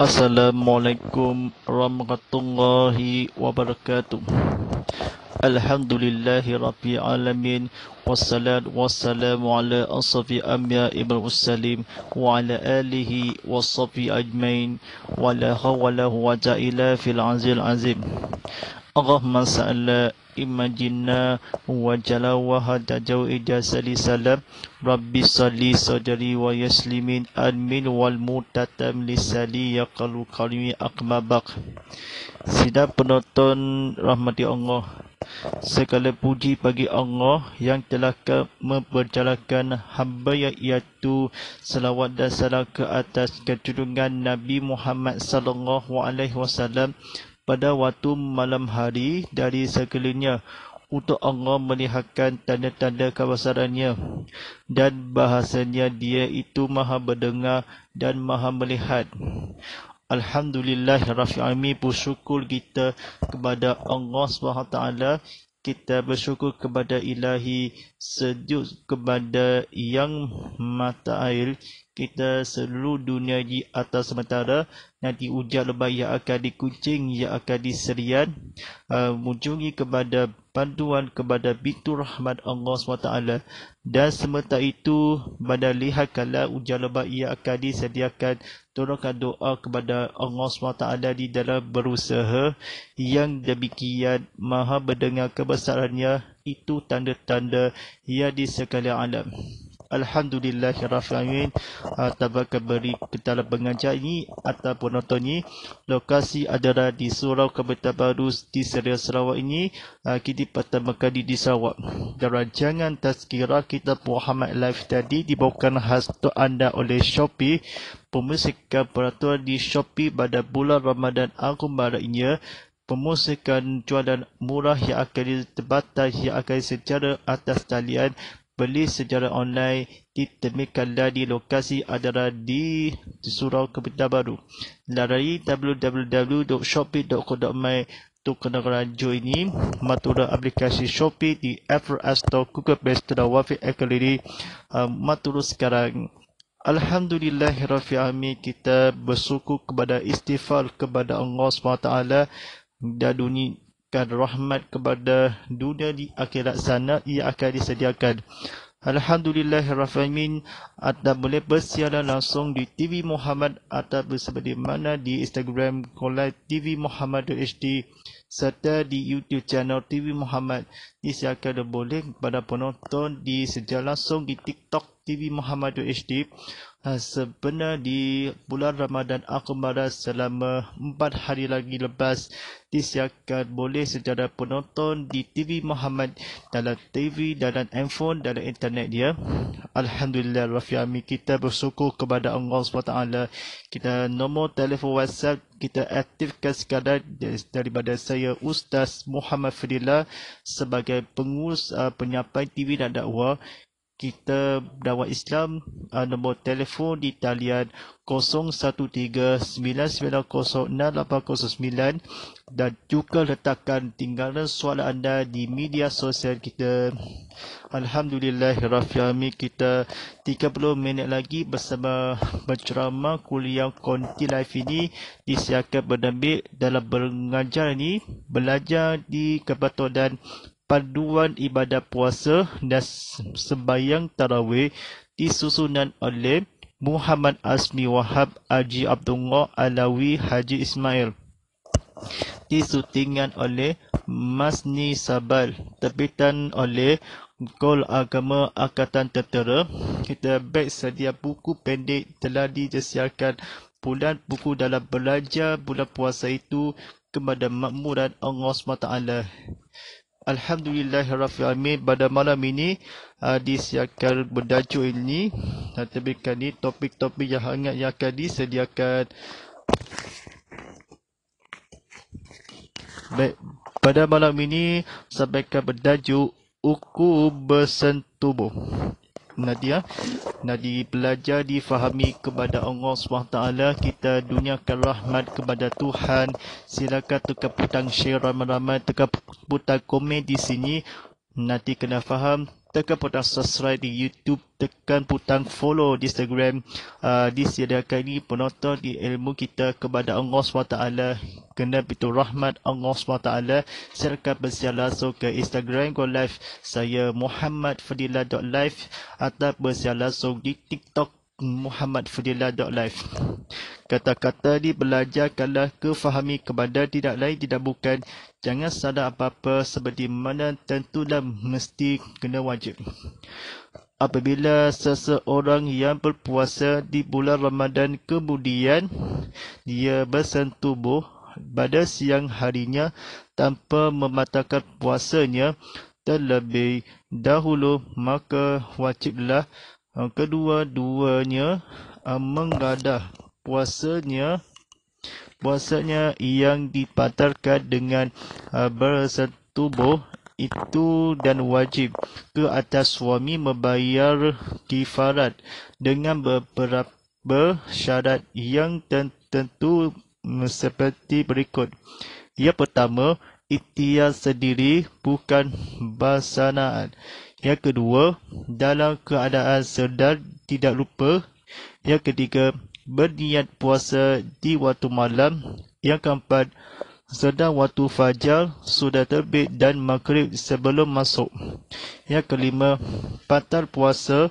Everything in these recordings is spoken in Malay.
Assalamualaikum warahmatullahi wabarakatuh. Alhamdulillahi rabbil alamin wassalatu wassalamu ala asfi amya ibn muslim wa ala alihi wasfi ajmain wa la hawla wa la quwwata illa fil azil azim. Allahumma salli imajinna wa jala wa hada jau ijazali salam rabbi salli sajari wa yaslimin admin wal mutatam lisali yaqalu qalmi akmabak sida penonton rahmati Allah segala puji bagi Allah yang telah memperjalankan hamba yang iaitu selawat dan salam ke atas kecudungan Nabi Muhammad sallallahu alaihi wasallam pada waktu malam hari dari sekelilingnya untuk Allah melihatkan tanda-tanda kebesarannya dan bahasanya dia itu maha berdengar dan maha melihat. Alhamdulillah Rafi'ami bersyukur kita kepada Allah SWT kita bersyukur kepada Ilahi sejuk kepada yang mata air kita seluruh dunia di atas sementara nanti ujar lebah yang akan dikucing yang akan diserian uh, kepada panduan kepada pintu rahmat Allah SWT dan semata itu pada lihat lihatkanlah ujalabah ia akan disediakan turunkan doa kepada Allah SWT di dalam berusaha yang demikian maha berdengar kebesarannya itu tanda-tanda ia di sekali alam. Alhamdulillah, Alhamdulillahirrahmanirrahim Tambah keberi kita pengajar ini Ataupun nonton ini Lokasi adalah di Surau Kabupaten Baru Di Seria Sarawak ini ah, Kita pertama kali di Sarawak Dan rancangan tazkira kita Muhammad Live tadi Dibawakan khas untuk anda oleh Shopee Pemusikan peraturan di Shopee Pada bulan Ramadan Agung Barat ini pemusikan jualan murah yang akan terbatas yang akan secara atas talian beli secara online di Temikala di lokasi adalah di Surau Kebita Baru. Lari www.shopee.co.my untuk kenalan join ini, matura aplikasi Shopee di Apple App Store, Google Play Store dan Wafi Akhiri ah, matura sekarang. Alhamdulillahirrahmanirrahim kita bersyukur kepada istighfar kepada Allah SWT dan dunia diberikan rahmat kepada dunia di akhirat sana ia akan disediakan. Alhamdulillah Rafaimin Anda boleh bersiaran langsung di TV Muhammad Atau bersama mana di Instagram Kolai TV Muhammad HD Serta di YouTube channel TV Muhammad Di siakan boleh kepada penonton Di sejarah langsung di TikTok TV Muhammad HD Ah, sebenar di bulan Ramadan aku Akhmara selama 4 hari lagi lepas disiarkan boleh secara penonton di TV Muhammad dalam TV dan handphone dalam internet dia ya. Alhamdulillah Rafiami kita bersyukur kepada Allah SWT kita nombor telefon WhatsApp kita aktifkan sekadar daripada saya Ustaz Muhammad Fadila sebagai pengurus uh, penyampai TV dan dakwah kita dakwah Islam uh, nombor telefon di talian 0139906809 dan juga letakkan tinggalan soalan anda di media sosial kita. Alhamdulillah Rafiami kita 30 minit lagi bersama berceramah kuliah konti live ini disiarkan berdambik dalam mengajar ini belajar di kepatutan Paduan ibadat puasa dan sembahyang tarawih disusunan oleh Muhammad Asmi Wahab Haji Abdullah Alawi Haji Ismail. Disutingan oleh Masni Sabal, terbitan oleh Gol Agama Akatan Tertera. Kita baik sedia buku pendek telah disiarkan bulan buku dalam belajar bulan puasa itu kepada makmuran Allah SWT. Alhamdulillahirrahmanirrahim Pada malam ini uh, Disiarkan berdaju ini uh, Tapi ini topik-topik yang hangat yang akan disediakan Baik Pada malam ini Sampaikan berdaju Uku bersentubuh Nadia nadi belajar difahami kepada Allah SWT kita duniakan rahmat kepada Tuhan silakan tukar putang share ramai-ramai tukar putang komen di sini nanti kena faham tekan butang subscribe di YouTube tekan butang follow di Instagram uh, ah, disediakan ini penonton di ilmu kita kepada Allah SWT kena pintu rahmat Allah SWT silakan bersiar langsung ke Instagram go live saya Muhammad Fadila.live atau bersiar langsung di TikTok Muhammad Live. Kata-kata di belajar kala kefahami kepada tidak lain tidak bukan Jangan salah apa-apa seperti mana tentulah mesti kena wajib Apabila seseorang yang berpuasa di bulan Ramadan kemudian Dia bersentubuh pada siang harinya tanpa mematahkan puasanya terlebih dahulu maka wajiblah kedua-duanya eh, menggadah puasanya puasanya yang dipatarkan dengan eh, bersetubuh itu dan wajib ke atas suami membayar kifarat dengan beberapa syarat yang tentu mm, seperti berikut. Yang pertama, ikhtiar sendiri bukan basanaan. Yang kedua, dalam keadaan sedar tidak lupa. Yang ketiga, berniat puasa di waktu malam. Yang keempat, sedang waktu fajar sudah terbit dan maghrib sebelum masuk. Yang kelima, patar puasa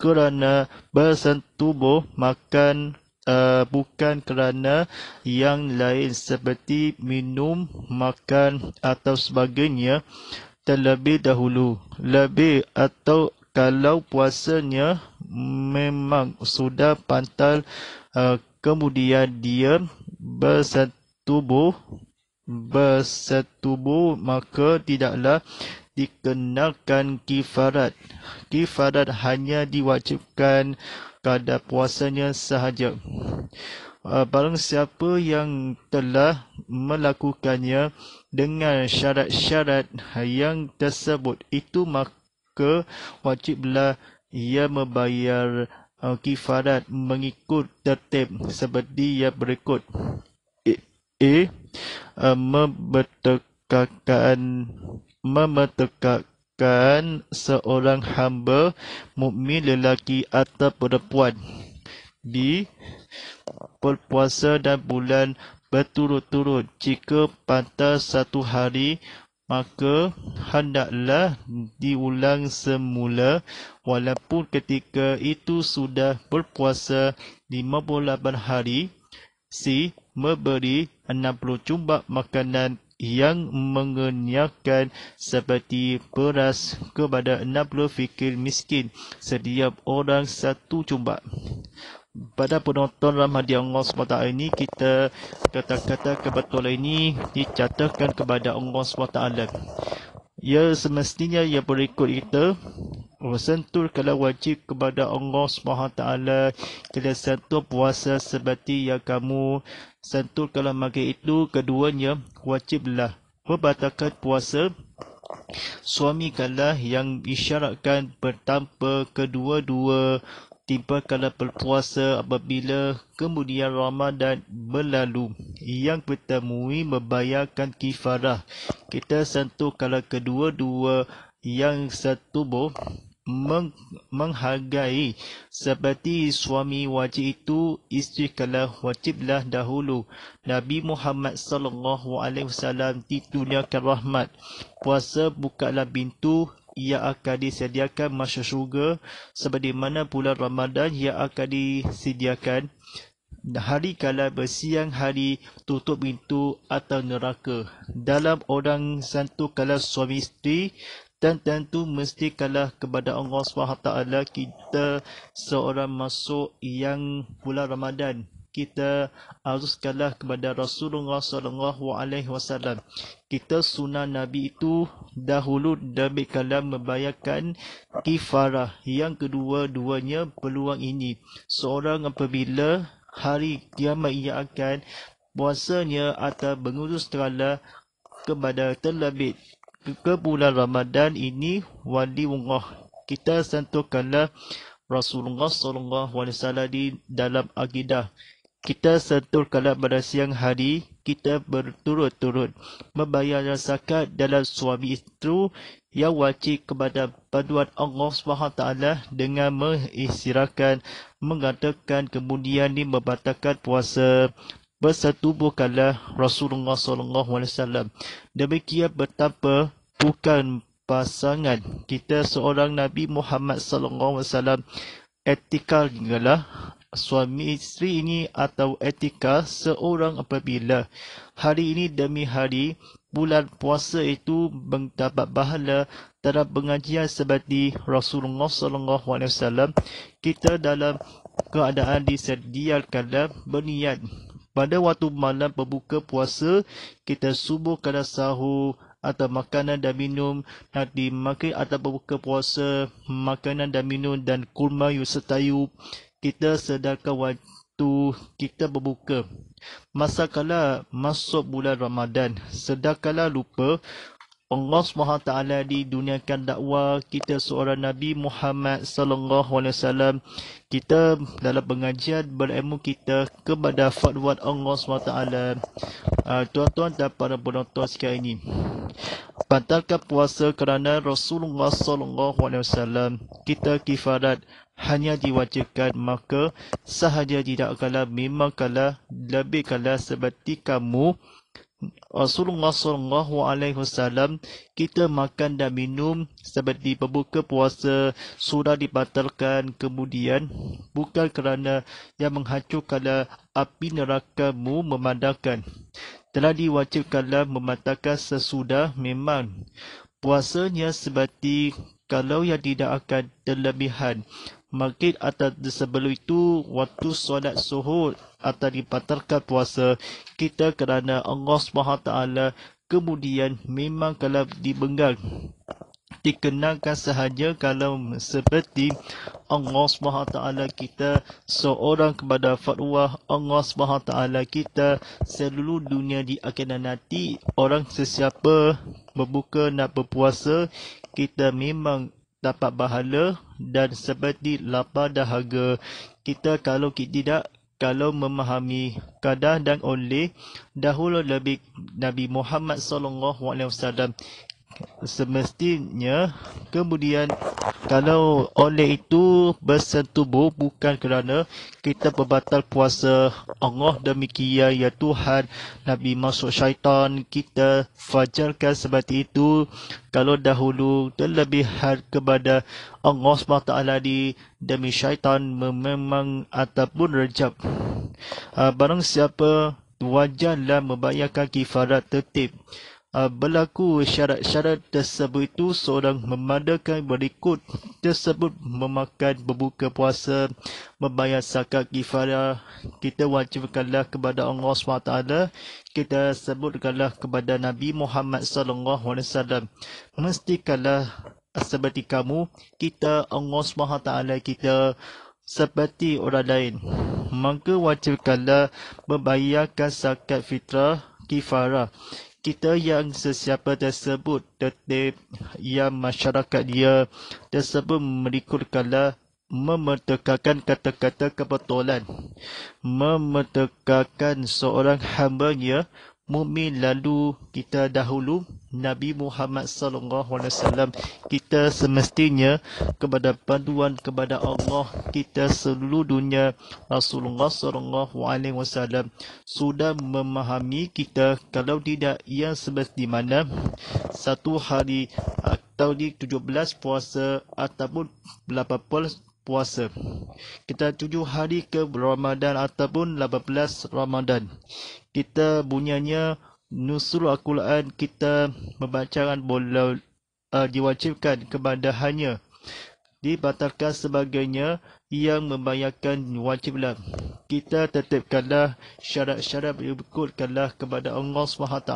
kerana bersentubuh makan uh, bukan kerana yang lain seperti minum, makan atau sebagainya terlebih dahulu lebih atau kalau puasanya memang sudah pantal eh, kemudian dia bersetubuh bersetubuh maka tidaklah dikenakan kifarat kifarat hanya diwajibkan pada puasanya sahaja eh, barang siapa yang telah melakukannya dengan syarat-syarat yang tersebut itu maka wajiblah ia membayar uh, kifarat mengikut tertib seperti yang berikut A, membetekakan uh, membetekakan seorang hamba mukmin lelaki atau perempuan B berpuasa dan bulan berturut-turut. Jika patah satu hari, maka hendaklah diulang semula walaupun ketika itu sudah berpuasa 58 hari. Si memberi 60 cumbak makanan yang mengenyahkan seperti beras kepada 60 fikir miskin setiap orang satu cumbak pada penonton rahmat Allah SWT ini kita kata-kata kebetulan ini dicatatkan kepada Allah SWT ia ya, semestinya ia berikut kita bersentuh kalau wajib kepada Allah SWT kita sentuh puasa seperti yang kamu sentuh kalau maka itu keduanya wajiblah membatalkan puasa suami kalah yang isyaratkan bertanpa kedua-dua tiba berpuasa apabila kemudian Ramadan berlalu yang pertama membayarkan kifarah kita sentuh kala kedua-dua yang satu boh meng- menghargai seperti suami wajib itu isteri kala wajiblah dahulu Nabi Muhammad sallallahu alaihi wasallam di dunia rahmat puasa bukalah pintu ia akan disediakan masa syurga seperti mana bulan Ramadan ia akan disediakan hari kala bersiang hari tutup pintu atau neraka dalam orang santu kala suami isteri dan tentu mesti kalah kepada Allah SWT kita seorang masuk yang bulan Ramadan kita harus kalah kepada Rasulullah sallallahu alaihi wasallam. Kita sunnah Nabi itu dahulu demi kalah membayarkan kifarah. Yang kedua-duanya peluang ini. Seorang apabila hari kiamat ia akan puasanya atau mengurus terhala kepada terlebih ke, ke bulan Ramadan ini wali Allah kita sentuhkanlah Rasulullah SAW di dalam akidah kita sentuh kalau pada siang hari kita berturut-turut membayar zakat dalam suami isteri yang wajib kepada paduan Allah SWT dengan mengisirakan mengatakan kemudian ini membatalkan puasa bersetubuhkanlah Rasulullah SAW demikian betapa bukan pasangan kita seorang Nabi Muhammad SAW etikal lah suami isteri ini atau etika seorang apabila hari ini demi hari bulan puasa itu mendapat pahala terhadap pengajian seperti Rasulullah sallallahu alaihi wasallam kita dalam keadaan disediakan berniat pada waktu malam pembuka puasa kita subuh kada sahur atau makanan dan minum nanti makan atau buka puasa makanan dan minum dan kurma yusatayu kita sedarkan waktu kita berbuka. Masakala masuk bulan Ramadan, sedarkala lupa Allah SWT di dunia diduniakan dakwah kita seorang Nabi Muhammad SAW. Kita dalam pengajian berilmu kita kepada fatwa Allah SWT. Ah, tuan-tuan dan para penonton sekian ini. Batalkan puasa kerana Rasulullah SAW. Kita kifarat hanya diwajibkan maka sahaja tidak kala memang kala lebih kala seperti kamu Rasulullah sallallahu alaihi wasallam kita makan dan minum seperti pembuka puasa sudah dibatalkan kemudian bukan kerana yang menghancurkan api neraka mu memandangkan telah diwajibkanlah mematahkan sesudah memang puasanya seperti kalau yang tidak akan terlebihan maghrib atau sebelum itu waktu solat suhur atau dibatalkan puasa kita kerana Allah SWT kemudian memang kalau dibenggang dikenalkan sahaja kalau seperti Allah SWT kita seorang kepada fatwa Allah SWT kita seluruh dunia di akhirat nanti orang sesiapa membuka nak berpuasa kita memang dapat bahala dan seperti lapar dahaga kita kalau kita tidak kalau memahami kadah dan oleh dahulu lebih Nabi Muhammad sallallahu alaihi wasallam semestinya kemudian kalau oleh itu bersentubuh bukan kerana kita pembatal puasa Allah demikian ya Tuhan Nabi masuk syaitan kita fajarkan seperti itu kalau dahulu terlebih hal kepada Allah SWT di demi syaitan memang ataupun rejab ah, barang siapa wajarlah membayarkan kifarat tertib uh, berlaku syarat-syarat tersebut itu seorang memandangkan berikut tersebut memakan berbuka puasa membayar zakat kifarah kita wajibkanlah kepada Allah SWT kita sebutkanlah kepada Nabi Muhammad SAW mestikanlah seperti kamu kita Allah SWT kita seperti orang lain maka wajibkanlah membayarkan zakat fitrah kifarah kita yang sesiapa tersebut tetap yang masyarakat dia tersebut merikul kala kata-kata kebetulan memertekakan seorang hamba dia mukmin lalu kita dahulu Nabi Muhammad sallallahu alaihi wasallam kita semestinya kepada panduan kepada Allah kita seluruh dunia Rasulullah sallallahu alaihi wasallam sudah memahami kita kalau tidak ia seperti mana satu hari ah, tahun 17 puasa ataupun 18 puasa. Kita tuju hari ke Ramadan ataupun 18 Ramadan. Kita bunyanya nusul Al-Quran kita membacakan boleh uh, diwajibkan kepada hanya dibatalkan sebagainya yang membayarkan wajiblah. Kita tetapkanlah syarat-syarat berikutkanlah kepada Allah SWT.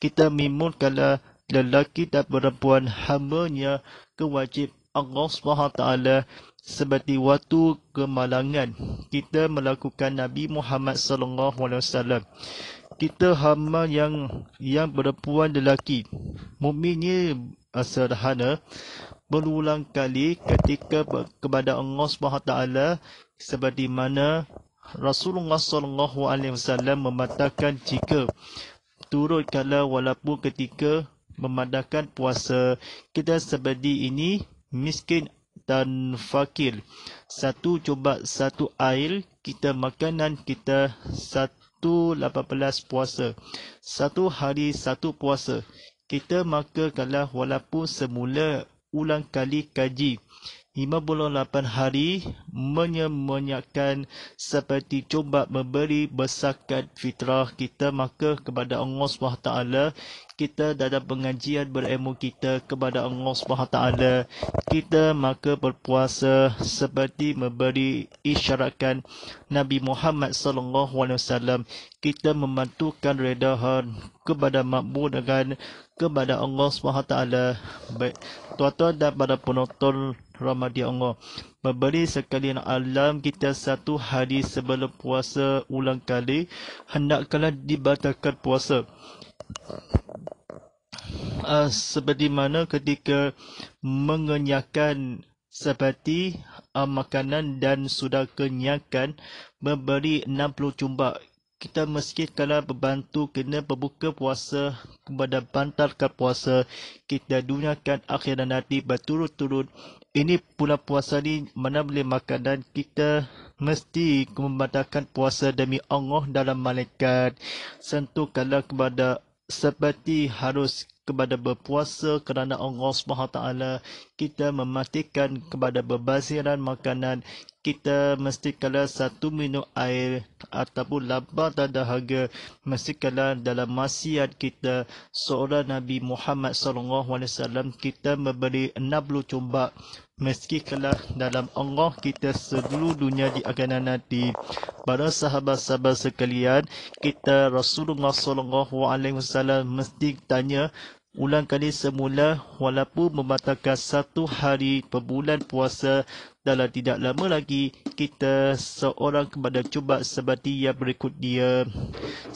Kita mimunkanlah lelaki dan perempuan hambanya kewajib Allah SWT seperti waktu kemalangan kita melakukan Nabi Muhammad sallallahu alaihi wasallam. Kita hamba yang yang berpuan lelaki. Mukminnya ah, sederhana berulang kali ketika kepada Allah Subhanahu taala seperti mana Rasulullah sallallahu alaihi wasallam mematakan jika turut kala walaupun ketika memadakan puasa kita seperti ini miskin dan fakir. Satu coba satu air, kita makanan kita satu lapan belas puasa. Satu hari satu puasa. Kita maka kalah walaupun semula ulang kali kaji. 58 hari menyemenyakkan seperti cuba memberi besarkan fitrah kita maka kepada Allah Taala kita dalam pengajian berilmu kita kepada Allah Taala kita maka berpuasa seperti memberi isyaratkan Nabi Muhammad Sallallahu Alaihi Wasallam kita memantukan redahan kepada makmur dengan kepada Allah Taala Baik, tuan-tuan dan para penonton Ramadhan Allah memberi sekalian alam kita satu hari sebelum puasa ulang kali hendaklah dibatalkan puasa uh, seperti mana ketika mengenyakan seperti uh, makanan dan sudah kenyakan memberi 60 cumbak kita meski kalau membantu kena berbuka puasa kepada bantalkan puasa kita dunyakan akhirat nanti berturut-turut ini pula puasa ni mana boleh makan dan kita mesti membatalkan puasa demi Allah dalam malaikat Sentuh sentuhkanlah kepada seperti harus kepada berpuasa kerana Allah Subhanahu taala kita mematikan kepada berbaziran makanan kita mesti kala satu minum air ataupun lapar dan dahaga mesti kala dalam masyarakat kita seorang Nabi Muhammad SAW kita memberi 60 cuba meski kala dalam Allah kita seluruh dunia di akan nanti para sahabat-sahabat sekalian kita Rasulullah Sallallahu Alaihi Wasallam mesti tanya ulang kali semula walaupun membatalkan satu hari perbulan puasa dalam tidak lama lagi kita seorang kepada cuba seperti yang berikut dia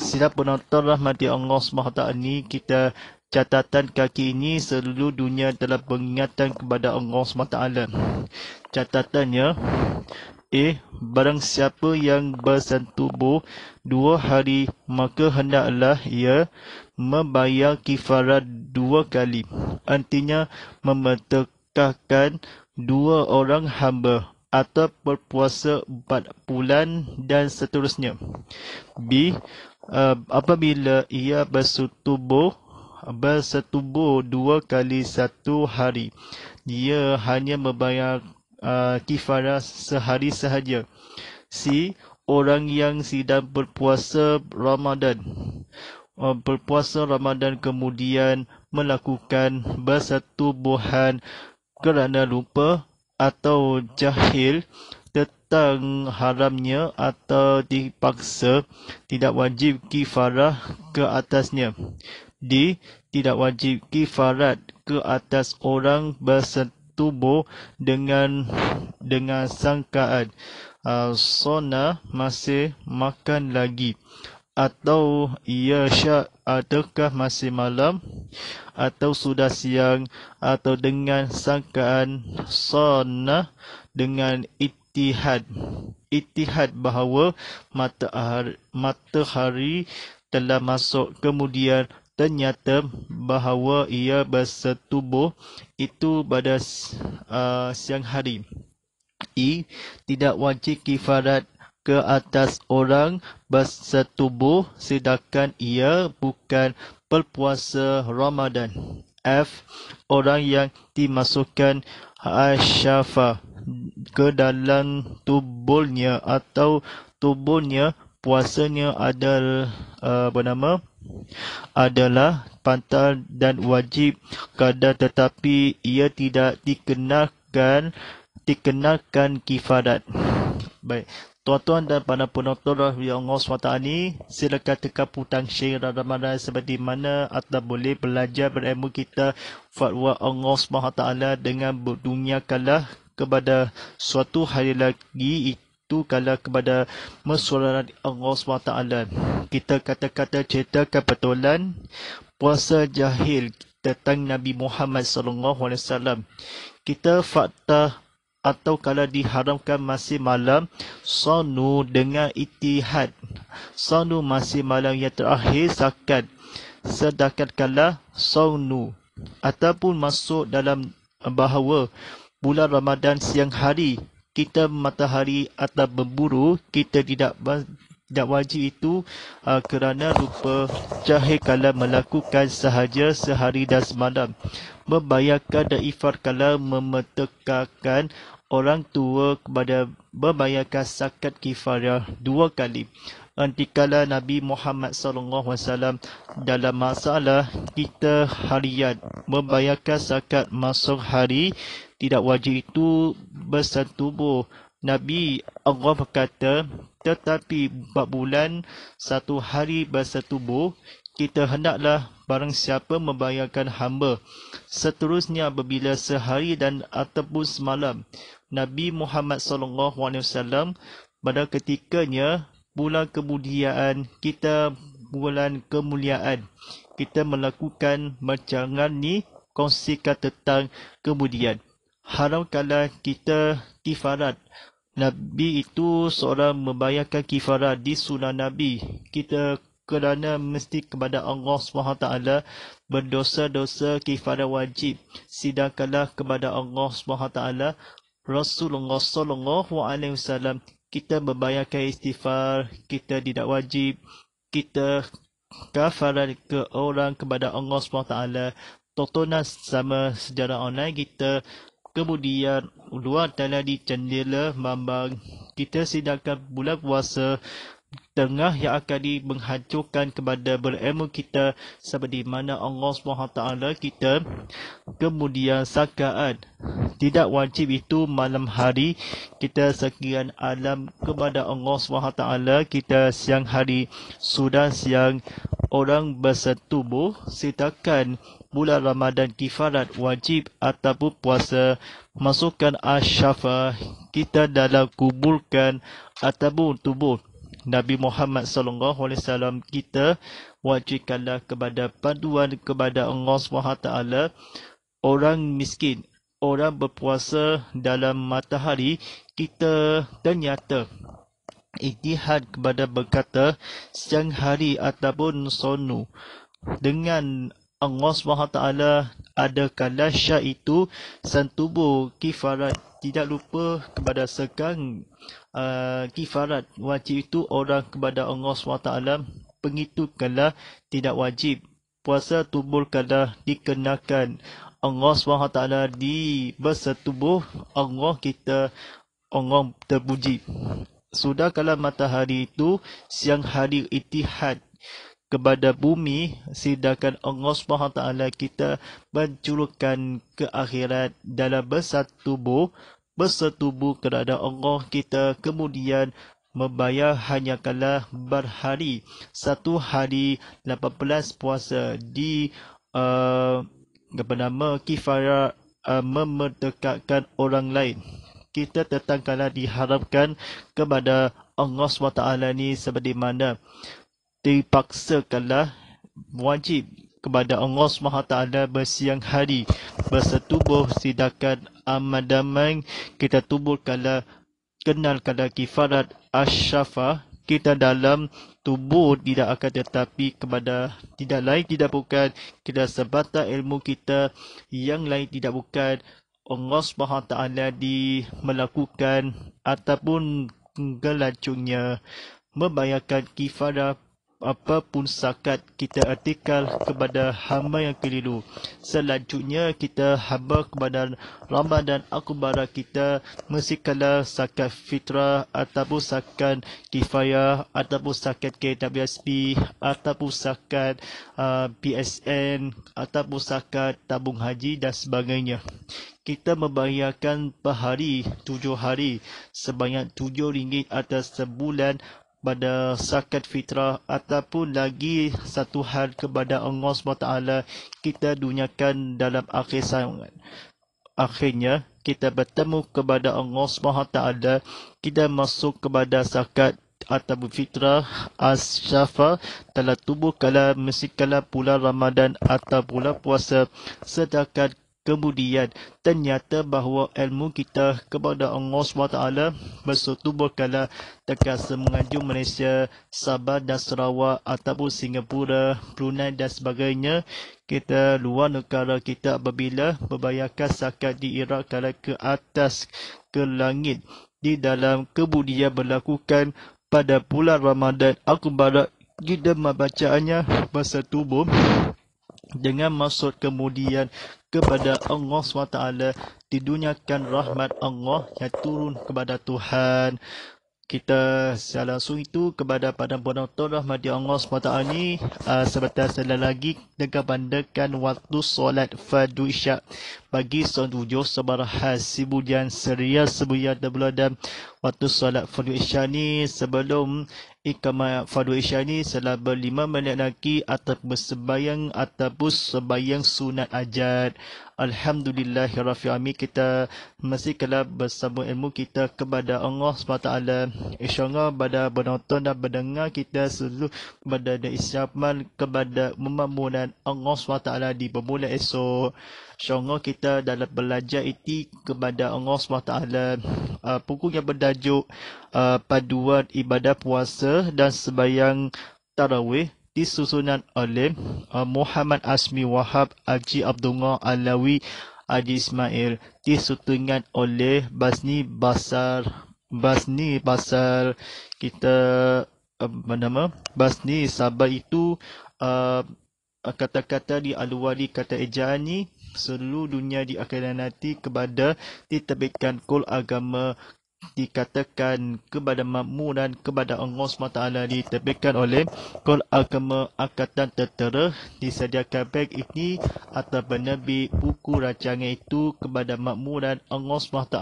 silap penonton rahmati Allah SWT ini kita catatan kaki ini seluruh dunia telah mengingatkan kepada Allah SWT catatannya eh barang siapa yang bersentubuh dua hari maka hendaklah ia membayar kifarat dua kali Antinya memetakan dua orang hamba atau berpuasa empat bulan dan seterusnya. B. Uh, apabila ia bersetubuh, bersetubuh dua kali satu hari, ia hanya membayar uh, kifarah sehari sahaja. C. Orang yang sedang berpuasa Ramadan. Eh, berpuasa Ramadan kemudian melakukan bersetubuhan Ramadan kerana lupa atau jahil tentang haramnya atau dipaksa tidak wajib kifarah ke atasnya. D. Tidak wajib kifarat ke atas orang bersetubuh dengan dengan sangkaan. Uh, sona masih makan lagi atau ia syak adakah masih malam atau sudah siang atau dengan sangkaan sana dengan itihad itihad bahawa matahari, matahari telah masuk kemudian ternyata bahawa ia bersetubuh itu pada uh, siang hari i tidak wajib kifarat ke atas orang bersetubuh sedangkan ia bukan berpuasa Ramadan. F. Orang yang dimasukkan asyafa ke dalam tubuhnya atau tubuhnya puasanya adalah eh, uh, apa nama adalah pantal dan wajib kadar tetapi ia tidak dikenakan dikenakan kifarat baik Tuan-tuan dan para penonton Rahmi Allah SWT ini, silakan teka putang syair Ramadan seperti mana atau boleh belajar berilmu kita fatwa Allah SWT dengan dunia kalah kepada suatu hari lagi itu kalah kepada mesuara Allah SWT. Kita kata-kata cerita kebetulan puasa jahil tentang Nabi Muhammad SAW. Kita fakta atau kalau diharamkan masih malam sanu dengan itihad sanu masih malam yang terakhir zakat sedangkan kalau sanu ataupun masuk dalam bahawa bulan Ramadan siang hari kita matahari atau berburu kita tidak tidak wajib itu uh, kerana rupa cahaya kalau melakukan sahaja sehari dan semalam. Membayarkan dan ifar kalau memetekakan orang tua kepada membayarkan zakat kifarah dua kali. Antikala Nabi Muhammad SAW dalam masalah kita harian membayarkan zakat masuk hari tidak wajib itu bersentubuh. Nabi Allah berkata, tetapi empat bulan satu hari bersetubuh, kita hendaklah barang siapa membayarkan hamba. Seterusnya apabila sehari dan ataupun semalam, Nabi Muhammad SAW pada ketikanya bulan kemuliaan kita bulan kemuliaan kita melakukan macangan ni kongsikan tentang kemudian haram kalau kita kifarat Nabi itu seorang membayarkan kifarat di sunnah Nabi kita kerana mesti kepada Allah SWT berdosa-dosa kifarat wajib Sidakalah kepada Allah SWT Rasulullah sallallahu alaihi wasallam kita membayar istighfar kita tidak wajib kita kafaran ke orang kepada Allah SWT Tontonan sama sejarah online kita Kemudian luar tanah di jendela mambang Kita sedangkan bulan puasa tengah yang akan menghancurkan kepada berilmu kita seperti mana Allah SWT kita kemudian sakaan tidak wajib itu malam hari kita sekian alam kepada Allah SWT kita siang hari sudah siang orang bersetubuh sitakan bulan Ramadan kifarat wajib ataupun puasa masukkan asyafa kita dalam kuburkan ataupun tubuh Nabi Muhammad sallallahu alaihi wasallam kita wajibkanlah kepada paduan kepada Allah Subhanahu taala orang miskin orang berpuasa dalam matahari kita ternyata ijtihad kepada berkata siang hari ataupun sonu dengan Allah Subhanahu taala ada kala syah itu sentubuh kifarat tidak lupa kepada sekang uh, kifarat wajib itu orang kepada Allah SWT penghitungkanlah tidak wajib puasa tubuh kala dikenakan Allah SWT di bersetubuh Allah kita Allah terpuji sudah kala matahari itu siang hari itihad kepada bumi sedangkan Allah Subhanahu taala kita mencurahkan ke akhirat dalam besar tubuh tubuh kepada Allah kita kemudian membayar hanya kala berhari satu hari 18 puasa di uh, apa nama kifara uh, eh, memerdekakan orang lain kita tetangkala diharapkan kepada Allah SWT ni seperti mana dipaksakanlah wajib kepada Allah SWT bersiang hari bersetubuh sidakan amat damai kita tubuh kala kenal kada kifarat asyafah kita dalam tubuh tidak akan tetapi kepada tidak lain tidak bukan kita sebatas ilmu kita yang lain tidak bukan Allah SWT di melakukan ataupun gelacungnya membayarkan kifarat apa pun zakat kita artikal kepada hamba yang keliru. Selanjutnya kita hamba kepada Ramadan Akubara kita mesti kala zakat fitrah ataupun zakat kifayah ataupun zakat KWSP ataupun zakat uh, PSN ataupun zakat tabung haji dan sebagainya. Kita membayarkan per hari 7 hari sebanyak rm ringgit atas sebulan pada sakat fitrah ataupun lagi satu hal kepada Allah SWT kita dunyakan dalam akhir sayangan. Akhirnya, kita bertemu kepada Allah SWT, kita masuk kepada sakat atau fitrah as asyafa telah tubuh kala mesti kala pula Ramadan atau pula puasa sedangkan kemudian ternyata bahawa ilmu kita kepada Allah SWT bersatu berkala dekat semenanjung Malaysia, Sabah dan Sarawak ataupun Singapura, Brunei dan sebagainya kita luar negara kita apabila membayarkan zakat di Iraq kala ke atas ke langit di dalam kemudian berlakukan pada bulan Ramadan aku barat kita membacaannya bersatu dengan maksud kemudian kepada Allah SWT didunyakan rahmat Allah yang turun kepada Tuhan kita secara langsung itu kepada pada padang tu rahmat di Allah SWT ni uh, sebentar saya lagi dengan pandangkan waktu solat fadu isyak bagi sun tujuh sebarah hasibu dan seria sebuah dan waktu solat fardu isya ni sebelum ikamah fardu isya ni selama lima minit lagi ataupun sebayang ataupun sebayang sunat ajat. Alhamdulillah Rafi kita masih kala bersambung ilmu kita kepada Allah SWT. InsyaAllah pada penonton dan berdengar kita seluruh pada isyapan kepada memamunan Allah SWT di bermula esok. InsyaAllah kita dalam belajar itu kepada Allah SWT. Uh, ah, pukul yang berdasarkan bertajuk uh, paduan ibadah puasa dan sebayang tarawih disusunan oleh uh, Muhammad Asmi Wahab Haji Abdullah Alawi Haji Ismail disutungan oleh Basni Basar Basni Basar kita uh, apa uh, nama Basni Sabah itu uh, kata-kata di aluwali kata ejaan ni seluruh dunia di akhirat nanti kepada diterbitkan kul agama dikatakan kepada makmu dan kepada Allah SWT diterbitkan oleh kol agama angkatan tertera disediakan baik ini atau penerbi buku rancangan itu kepada makmu dan Allah SWT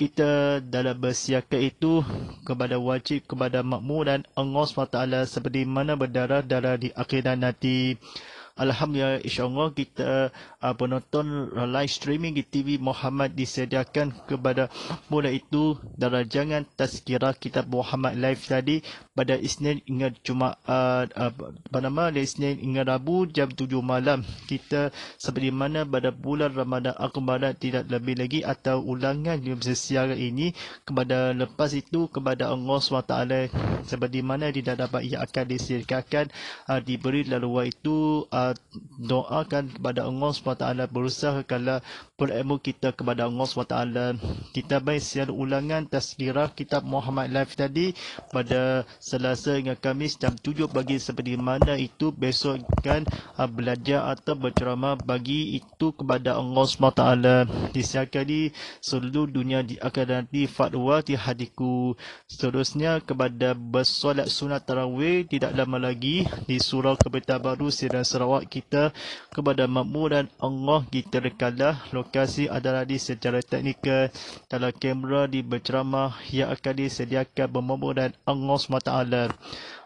kita dalam bersiakan itu kepada wajib kepada makmu dan Allah SWT seperti mana berdarah-darah di akhirat nanti Alhamdulillah insyaAllah kita uh, penonton uh, live streaming di TV Muhammad disediakan kepada mula itu dalam jangan tazkira kitab Muhammad live tadi pada Isnin hingga cuma uh, apa uh, nama dari Isnin hingga Rabu jam 7 malam kita seperti mana pada bulan Ramadan akbar tidak lebih lagi atau ulangan di siaran ini kepada lepas itu kepada Allah SWT seperti mana tidak dapat ia akan disediakan uh, diberi laluan itu uh, uh, doakan kepada Allah SWT berusaha kala berilmu kita kepada Allah SWT kita baik siar ulangan tazkirah kitab Muhammad Life tadi pada selasa dengan Kamis jam 7 pagi seperti mana itu besok kan uh, belajar atau berceramah bagi itu kepada Allah SWT Di disiarkan di seluruh dunia di akademi fatwa di hadiku seterusnya kepada bersolat sunat tarawih tidak lama lagi di surau kebetulan baru Sirian serawak salawat kita kepada makmur dan Allah kita rekalah lokasi adalah di secara teknikal dalam kamera di berceramah yang akan disediakan bermakmur dan Allah SWT.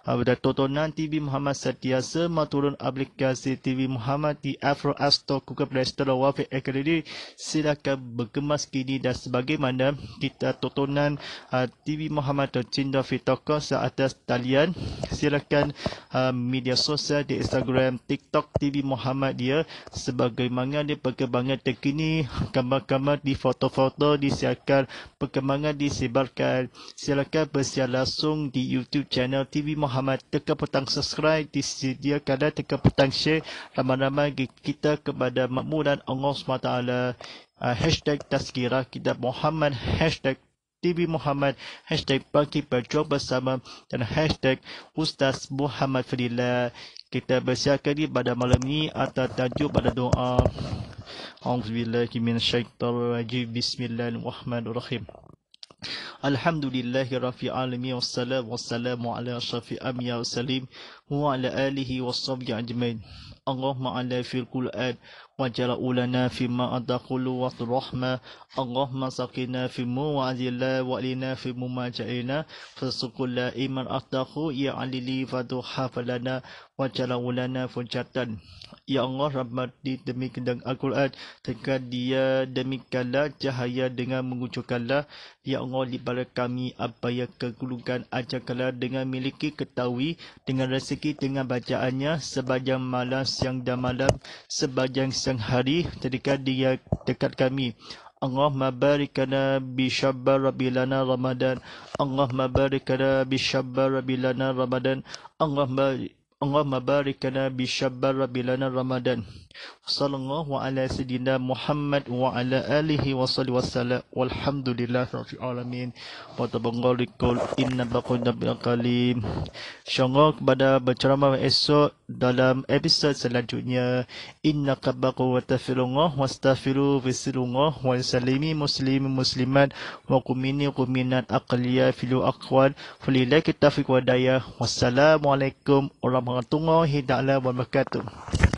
Dato' Tonan TV Muhammad Setiasa Maturun Aplikasi TV Muhammad di Afro Astro Kuka Plaster Wafiq Akhredi silakan berkemas kini dan sebagaimana kita tontonan uh, ah, TV Muhammad Cinda Fitoko seatas talian silakan uh, media sosial di Instagram TikTok TV Muhammad dia sebagaimana dia perkembangan terkini gambar-gambar di foto-foto disiarkan perkembangan disebarkan silakan bersiar langsung di YouTube channel TV Muhammad Muhammad tekan butang subscribe di dia kala tekan butang share ramai-ramai kita kepada makmur dan Allah SWT uh, #tazkirah kita Muhammad hashtag TV Muhammad, hashtag Bangkit Berjuang Bersama dan hashtag Ustaz Muhammad Fadillah. Kita bersiakan di pada malam ini atas tajuk pada doa. Alhamdulillah, kimin syaitan rajim, bismillahirrahmanirrahim. الحمد لله رب العالمين والسلام والسلام على أشرف الأنبياء والسليم وعلى آله وصحبه أجمعين اللهم على في القرآن أولنا لنا فيما أدخل الرحمة اللهم سقنا في الله وإلينا في مماجعنا فسق لا إيمان أدخل يا علي لي فدو حفلنا wajalah ulana fujatan. Ya Allah rahmat demi kendang Al-Quran Teka dia demi kala cahaya dengan mengucurkanlah Ya Allah di balik kami apa yang kegulungan ajakanlah Dengan miliki ketahui dengan rezeki dengan bacaannya Sebajang malam siang dan malam Sebajang siang hari Teka dia dekat kami Allah mabarikana bi syabbar rabbilana ramadan Allah mabarikana bi syabbar rabbilana ramadan Allah mabarikana اللهم بارك لنا بشبر بلنا رمضان صلى الله على سيدنا محمد وعلى آله وصحبه وسلم والحمد لله رب العالمين وتبقل كل إن بقل نبي قليم شغوك بدا بترمى إسو dalam episod selanjutnya inna qabaku wa tafirullah wa stafiru visirullah wa salimi muslim muslimat wa kumini kuminat aqliya filu aqwal fulilaki tafiq wa daya wassalamualaikum warahmatullahi warahmatullahi taala wabarakatuh.